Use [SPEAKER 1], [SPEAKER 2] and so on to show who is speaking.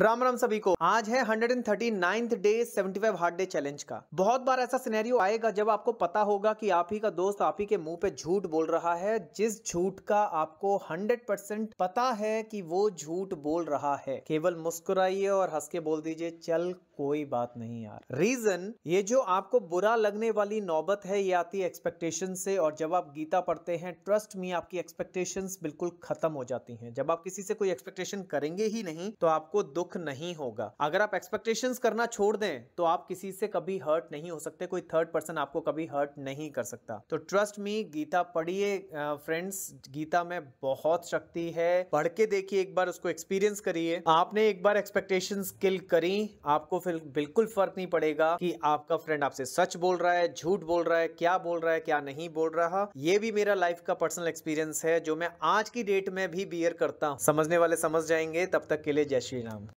[SPEAKER 1] राम राम सभी को आज है 139th day 75 hard day challenge का बहुत बार ऐसा सिनेरियो आएगा जब आपको पता होगा कि आप ही का दोस्त आप ही के मुंह पे झूठ बोल रहा है जिस झूठ का आपको 100% पता है कि वो झूठ बोल रहा है केवल मुस्कुराइए और हंस के बोल दीजिए चल कोई बात नहीं यार रीजन ये जो आपको बुरा लगने वाली नौबत है ये आती एक्सपेक्टेशन से और जब आप गीता पढ़ते हैं ट्रस्ट में आपकी एक्सपेक्टेशन बिल्कुल खत्म हो जाती है जब आप किसी से कोई एक्सपेक्टेशन करेंगे ही नहीं तो आपको दो दुख नहीं होगा अगर आप एक्सपेक्टेशंस करना छोड़ दें तो आप किसी से कभी हर्ट नहीं हो सकते कोई थर्ड पर्सन आपको कभी हर्ट नहीं कर सकता तो ट्रस्ट मी गीता पढ़िए फ्रेंड्स गीता में बहुत शक्ति है पढ़ के देखिए एक बार उसको एक्सपीरियंस करिए आपने एक बार एक्सपेक्टेशन किल करी आपको फिर बिल्कुल फर्क नहीं पड़ेगा कि आपका फ्रेंड आपसे सच बोल रहा है झूठ बोल रहा है क्या बोल रहा है क्या नहीं बोल रहा ये भी मेरा लाइफ का पर्सनल एक्सपीरियंस है जो मैं आज की डेट में भी बियर करता हूँ समझने वाले समझ जाएंगे तब तक के लिए जय श्री राम